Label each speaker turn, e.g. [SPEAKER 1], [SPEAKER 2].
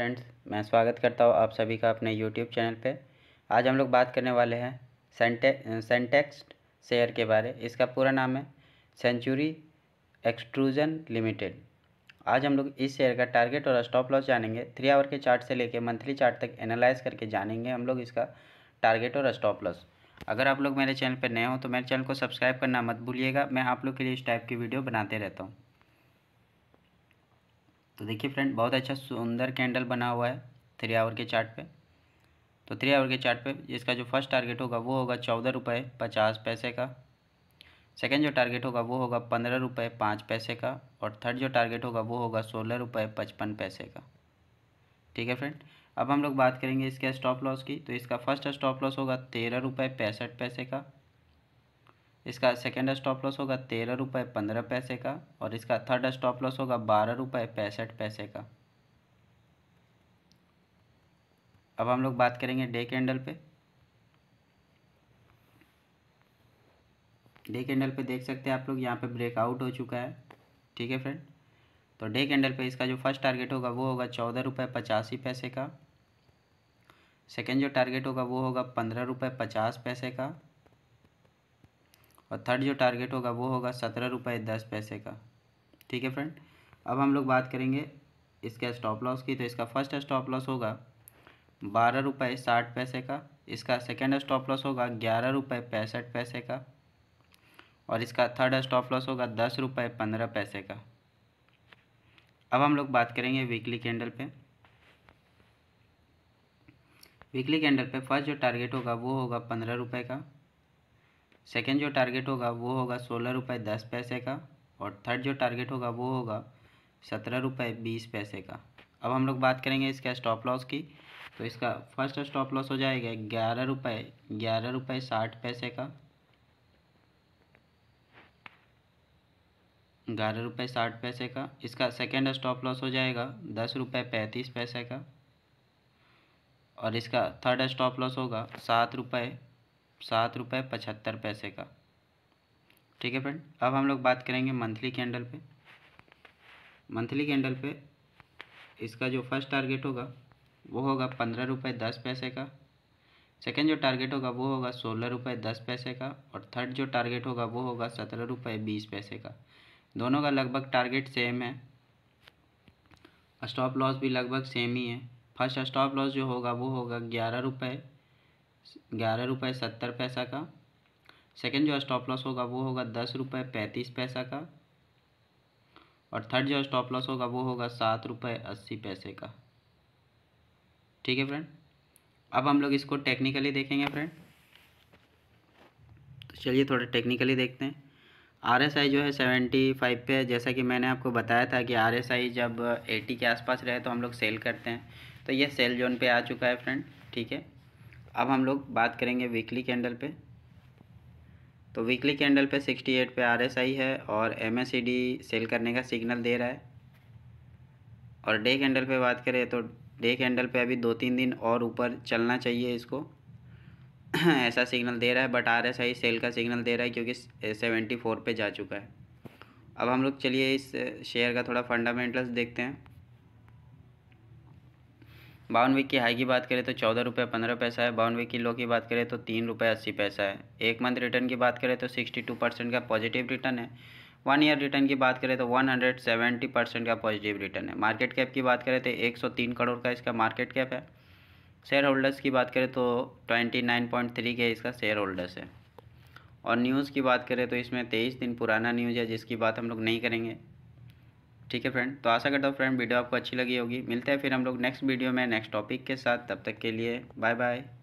[SPEAKER 1] friends मैं स्वागत करता हूँ आप सभी का अपने यूट्यूब चैनल पे आज हम लोग बात करने वाले हैं सेंटे सेंटेक्स्ट शेयर के बारे इसका पूरा नाम है सेंचुरी एक्सट्रूजन लिमिटेड आज हम लोग इस शेयर का टारगेट और स्टॉप लॉस जानेंगे थ्री आवर के चार्ट से लेकर मंथली चार्ट तक एनालाइज करके जानेंगे हम लोग इसका टारगेट और स्टॉप लॉस अगर आप लोग मेरे चैनल पर नए हो तो मेरे चैनल को सब्सक्राइब करना मत भूलिएगा मैं आप लोग के लिए इस टाइप की वीडियो बनाते रहता हूँ तो देखिए फ्रेंड बहुत अच्छा सुंदर कैंडल बना हुआ है थ्री आवर के चार्ट पे तो थ्री आवर के चार्ट पे इसका जो फर्स्ट टारगेट होगा वो होगा चौदह रुपये पचास पैसे का सेकेंड जो टारगेट होगा वो होगा पंद्रह रुपये पाँच पैसे का और थर्ड जो टारगेट होगा वो होगा सोलह रुपये पचपन पैसे का ठीक है फ्रेंड अब हम लोग बात करेंगे इसके स्टॉप लॉस की तो इसका फर्स्ट स्टॉप लॉस होगा तेरह रुपये पैंसठ पैसे का इसका सेकेंड स्टॉप लॉस होगा तेरह रुपये पंद्रह पैसे का और इसका थर्ड स्टॉप लॉस होगा बारह रुपये पैंसठ पैसे का अब हम लोग बात करेंगे डे कैंडल पे डे कैंडल पे देख सकते हैं आप लोग यहाँ पे ब्रेकआउट हो चुका है ठीक है फ्रेंड तो डे कैंडल पे इसका जो फर्स्ट टारगेट होगा वो होगा चौदह रुपये पचासी पैसे का सेकेंड जो टारगेट होगा वो होगा पंद्रह रुपये पचास पैसे का और थर्ड जो टारगेट होगा वो होगा सत्रह रुपये दस पैसे का ठीक है फ्रेंड अब हम लोग बात करेंगे इसके स्टॉप लॉस की तो इसका फर्स्ट स्टॉप लॉस होगा बारह रुपये साठ पैसे का इसका सेकेंड स्टॉप लॉस होगा ग्यारह रुपये पैंसठ पैसे का और इसका थर्ड स्टॉप लॉस होगा दस रुपये पंद्रह पैसे का अब हम लोग बात करेंगे वीकली कैंडल पे वीकली कैंडल पे फर्स्ट जो टारगेट होगा वो होगा पंद्रह रुपये का सेकेंड जो टारगेट होगा वो होगा सोलह रुपये दस पैसे का और थर्ड जो टारगेट होगा वो होगा सत्रह रुपये बीस पैसे का अब हम लोग बात करेंगे इसका स्टॉप लॉस की तो इसका फर्स्ट स्टॉप लॉस हो जाएगा ग्यारह रुपये ग्यारह रुपये साठ पैसे का ग्यारह रुपये साठ पैसे का इसका सेकेंड स्टॉप लॉस हो जाएगा दस रुपये पैंतीस पैसे का और इसका थर्ड स्टॉप लॉस होगा सात रुपये सात रुपये पचहत्तर पैसे का ठीक है फ्रेंड अब हम लोग बात करेंगे मंथली कैंडल पे मंथली कैंडल पे इसका जो फर्स्ट टारगेट होगा वो होगा पंद्रह रुपये दस पैसे का सेकेंड जो टारगेट होगा वो होगा सोलह रुपये दस पैसे का और थर्ड जो टारगेट होगा वो होगा सत्रह रुपये बीस पैसे का दोनों का लगभग टारगेट सेम है स्टॉप लॉस भी लगभग सेम ही है फर्स्ट स्टॉप लॉस जो होगा वो होगा ग्यारह रुपये ग्यारह रुपये सत्तर पैसा का सेकेंड जो स्टॉप लॉस होगा वो होगा दस रुपये पैंतीस पैसा का और थर्ड जो स्टॉप लॉस होगा वो होगा सात रुपये अस्सी पैसे का ठीक है फ्रेंड अब हम लोग इसको टेक्निकली देखेंगे फ्रेंड तो चलिए थोड़ा टेक्निकली देखते हैं आर एस आई जो है सेवेंटी फाइव पे जैसा कि मैंने आपको बताया था कि आर एस आई जब एटी के आसपास रहे तो हम लोग सेल करते हैं तो ये सेल जोन पे आ चुका है फ्रेंड ठीक है अब हम लोग बात करेंगे वीकली कैंडल पे तो वीकली कैंडल पे 68 पे आरएसआई है और एम सेल e करने का सिग्नल दे रहा है और डे कैंडल पे बात करें तो डे कैंडल पे अभी दो तीन दिन और ऊपर चलना चाहिए इसको ऐसा सिग्नल दे रहा है but R S I sell का सिग्नल दे रहा है क्योंकि सेवेंटी फोर पर जा चुका है अब हम लोग चलिए इस शेयर का थोड़ा फंडामेंटल्स देखते हैं बावन वीक की हाई की बात करें तो चौदह रुपये पंद्रह पैसा है बावन वीक की लो की बात करें तो तीन रुपये अस्सी पैसा है एक मंथ रिटर्न की बात करें तो सिक्सटी टू परसेंट का पॉजिटिव रिटर्न है वन ईयर रिटर्न की बात करें तो वन हंड्रेड सेवेंटी परसेंट का पॉजिटिव रिटर्न है मार्केट कैप की बात करें तो एक सौ तीन करोड़ का इसका मार्केट कैप है शेयर होल्डर्स की बात करें तो ट्वेंटी नाइन पॉइंट थ्री के इसका शेयर होल्डर्स है और न्यूज़ की बात करें तो इसमें तेईस दिन पुराना न्यूज़ है जिसकी बात हम लोग नहीं करेंगे ठीक है फ्रेंड तो आशा करता हूँ फ्रेंड वीडियो आपको अच्छी लगी होगी मिलते हैं फिर हम लोग नेक्स्ट वीडियो में नेक्स्ट टॉपिक के साथ तब तक के लिए बाय बाय